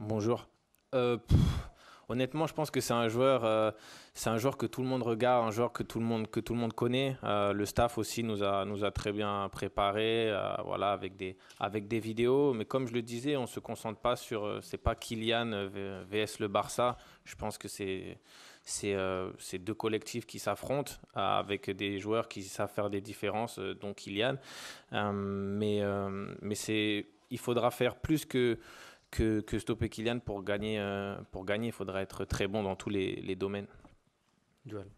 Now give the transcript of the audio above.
Bonjour. Euh, honnêtement, je pense que c'est un joueur, euh, c'est un joueur que tout le monde regarde, un joueur que tout le monde que tout le monde connaît. Euh, le staff aussi nous a nous a très bien préparé, voilà, avec des avec des vidéos. Mais comme je le disais, on se concentre pas sur, c'est pas Kylian vs le Barça. Je pense que c'est c'est ces deux collectifs qui s'affrontent avec des joueurs qui savent faire des différences, dont Kylian. mais mais c'est il faudra faire plus que que, stopper Kylian pour gagner, euh, pour gagner, il faudra être très bon dans tous les, domaines. dual.